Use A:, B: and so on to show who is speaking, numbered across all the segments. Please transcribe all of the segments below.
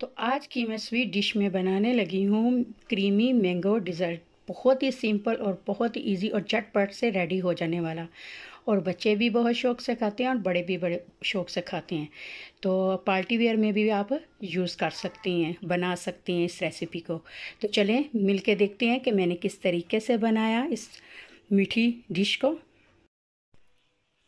A: तो आज की मैं स्वीट डिश में बनाने लगी हूँ क्रीमी मैंगो डिज़र्ट बहुत ही सिंपल और बहुत ही ईजी और झटपट से रेडी हो जाने वाला और बच्चे भी बहुत शौक से खाते हैं और बड़े भी बड़े शौक से खाते हैं तो पार्टी वेयर में भी आप यूज़ कर सकती हैं बना सकती हैं इस रेसिपी को तो चलें मिल के देखते हैं कि मैंने किस तरीके से बनाया इस मीठी डिश को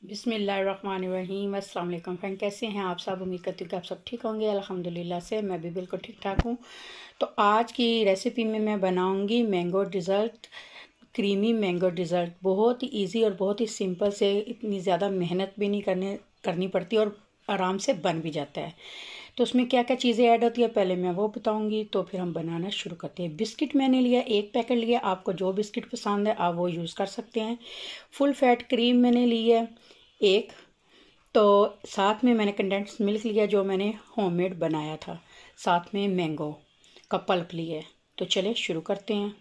A: बिसमीम असल फ्रेंड कैसे हैं आप सब उम्मीद करती हूँ कि आप सब ठीक होंगे अल्हम्दुलिल्लाह से मैं भी बिल्कुल ठीक ठाक हूँ तो आज की रेसिपी में मैं बनाऊँगी mango dessert creamy mango dessert बहुत ही ईजी और बहुत ही सिंपल से इतनी ज़्यादा मेहनत भी नहीं करने करनी पड़ती और आराम से बन भी जाता है तो उसमें क्या क्या चीज़ें ऐड होती है पहले मैं वो बताऊंगी तो फिर हम बनाना शुरू करते हैं बिस्किट मैंने लिया एक पैकेट लिया आपको जो बिस्किट पसंद है आप वो यूज़ कर सकते हैं फुल फैट क्रीम मैंने ली है एक तो साथ में मैंने कंडेंस मिल्क लिया जो मैंने होममेड बनाया था साथ में मैंगो का पल्प लिया तो चले शुरू करते हैं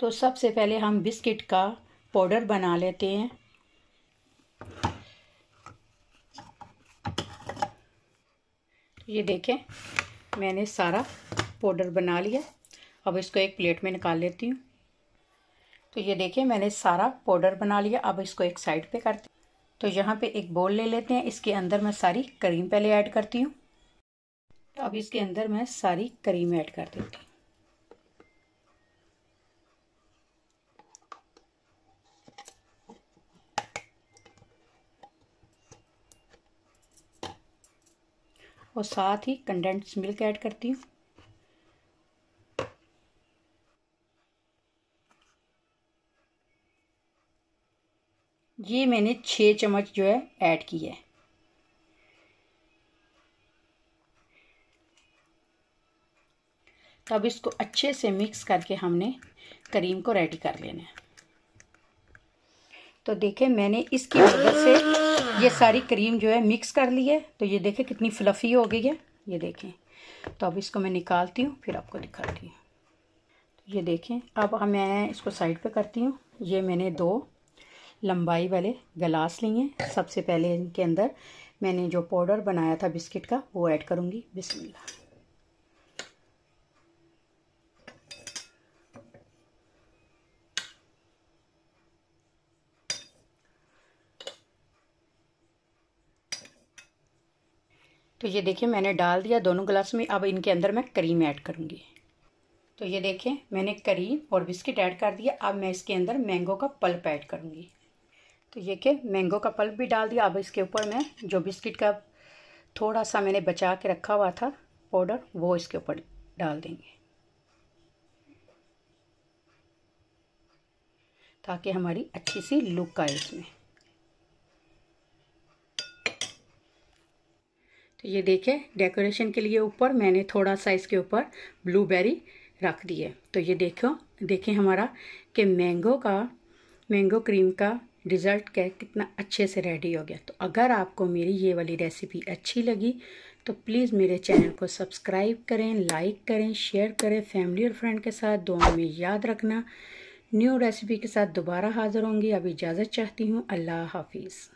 A: तो सबसे पहले हम बिस्किट का पाउडर बना लेते हैं ये देखें मैंने सारा पाउडर बना लिया अब इसको एक प्लेट में निकाल लेती हूँ तो ये देखें मैंने सारा पाउडर बना लिया अब इसको एक साइड पे करती तो यहाँ पे एक बोल ले लेते हैं इसके अंदर मैं सारी करीम पहले ऐड करती हूँ तो अब इसके अंदर मैं सारी करीम ऐड कर देती हूँ और साथ ही कंडेंस मिल्क ऐड करती हूँ ये मैंने छः चम्मच जो है ऐड की है तब इसको अच्छे से मिक्स करके हमने करीम को रेडी कर लेना है तो देखें मैंने इसकी मदद से ये सारी क्रीम जो है मिक्स कर ली है तो ये देखें कितनी फ्लफ़ी हो गई है ये देखें तो अब इसको मैं निकालती हूँ फिर आपको दिखाती हूँ तो ये देखें अब मैं इसको साइड पे करती हूँ ये मैंने दो लंबाई वाले गलास लिए सबसे पहले इनके अंदर मैंने जो पाउडर बनाया था बिस्किट का वो ऐड करूँगी बिस्मिल्ला तो ये देखिए मैंने डाल दिया दोनों गिलास में अब इनके अंदर मैं करीम ऐड करूँगी तो ये देखें मैंने करीम और बिस्किट ऐड कर दिया अब मैं इसके अंदर मैंगो का पल्प ऐड करूँगी तो ये के मैंगो का पल्प भी डाल दिया अब इसके ऊपर मैं जो बिस्किट का थोड़ा सा मैंने बचा के रखा हुआ था पाउडर वो इसके ऊपर डाल देंगे ताकि हमारी अच्छी सी लुक आए इसमें तो ये देखें डेकोरेशन के लिए ऊपर मैंने थोड़ा सा इसके ऊपर ब्लूबेरी रख दी है तो ये देखो देखें हमारा कि मैंगो का मैंगो क्रीम का रिज़ल्ट क्या कितना अच्छे से रेडी हो गया तो अगर आपको मेरी ये वाली रेसिपी अच्छी लगी तो प्लीज़ मेरे चैनल को सब्सक्राइब करें लाइक करें शेयर करें फैमिली और फ्रेंड के साथ दुआ में याद रखना न्यू रेसिपी के साथ दोबारा हाज़िर होंगी अब इजाज़त चाहती हूँ अल्लाह हाफिज़